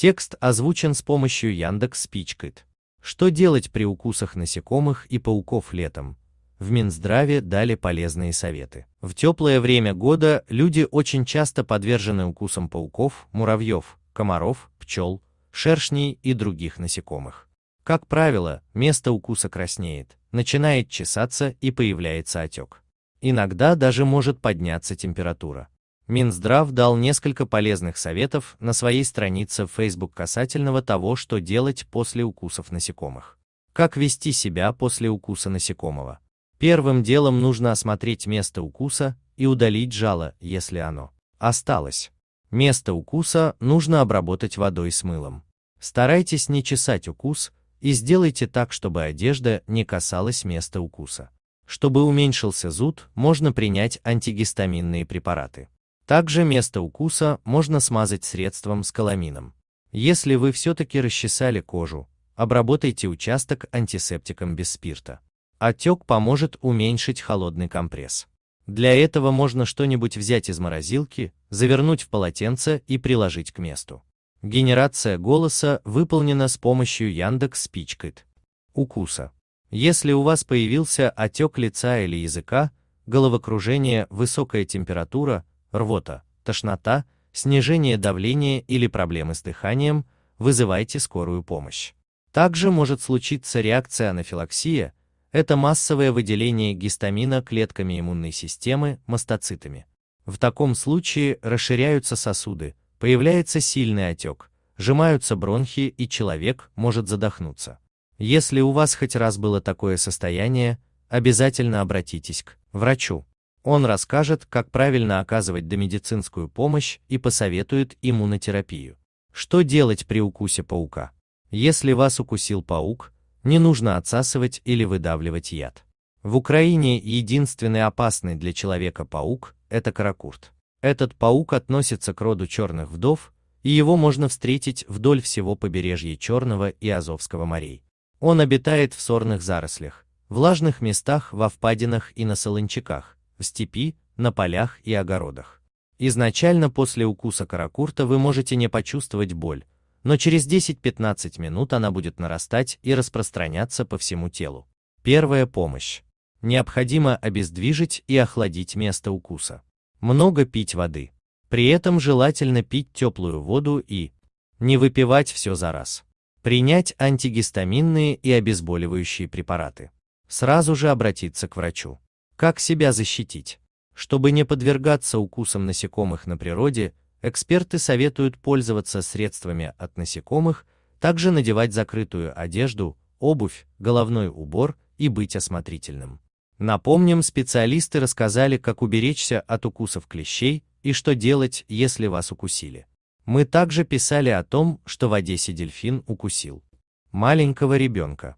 Текст озвучен с помощью Яндекс Спичкит. Что делать при укусах насекомых и пауков летом? В Минздраве дали полезные советы. В теплое время года люди очень часто подвержены укусам пауков, муравьев, комаров, пчел, шершней и других насекомых. Как правило, место укуса краснеет, начинает чесаться и появляется отек. Иногда даже может подняться температура. Минздрав дал несколько полезных советов на своей странице в Facebook касательного того, что делать после укусов насекомых. Как вести себя после укуса насекомого? Первым делом нужно осмотреть место укуса и удалить жало, если оно осталось. Место укуса нужно обработать водой с мылом. Старайтесь не чесать укус и сделайте так, чтобы одежда не касалась места укуса. Чтобы уменьшился зуд, можно принять антигистаминные препараты. Также место укуса можно смазать средством с каламином. Если вы все-таки расчесали кожу, обработайте участок антисептиком без спирта. Отек поможет уменьшить холодный компресс. Для этого можно что-нибудь взять из морозилки, завернуть в полотенце и приложить к месту. Генерация голоса выполнена с помощью Яндекс Спичкит. Укуса. Если у вас появился отек лица или языка, головокружение, высокая температура, рвота, тошнота, снижение давления или проблемы с дыханием, вызывайте скорую помощь. Также может случиться реакция анафилаксия, это массовое выделение гистамина клетками иммунной системы, мастоцитами. В таком случае расширяются сосуды, появляется сильный отек, сжимаются бронхи и человек может задохнуться. Если у вас хоть раз было такое состояние, обязательно обратитесь к врачу. Он расскажет, как правильно оказывать домедицинскую помощь и посоветует иммунотерапию. Что делать при укусе паука? Если вас укусил паук, не нужно отсасывать или выдавливать яд. В Украине единственный опасный для человека паук – это каракурт. Этот паук относится к роду черных вдов, и его можно встретить вдоль всего побережья Черного и Азовского морей. Он обитает в сорных зарослях, влажных местах во впадинах и на солончаках, в степи, на полях и огородах. Изначально после укуса каракурта вы можете не почувствовать боль, но через 10-15 минут она будет нарастать и распространяться по всему телу. Первая помощь. Необходимо обездвижить и охладить место укуса. Много пить воды. При этом желательно пить теплую воду и не выпивать все за раз. Принять антигистаминные и обезболивающие препараты. Сразу же обратиться к врачу. Как себя защитить? Чтобы не подвергаться укусам насекомых на природе, эксперты советуют пользоваться средствами от насекомых, также надевать закрытую одежду, обувь, головной убор и быть осмотрительным. Напомним, специалисты рассказали, как уберечься от укусов клещей и что делать, если вас укусили. Мы также писали о том, что в Одессе дельфин укусил маленького ребенка.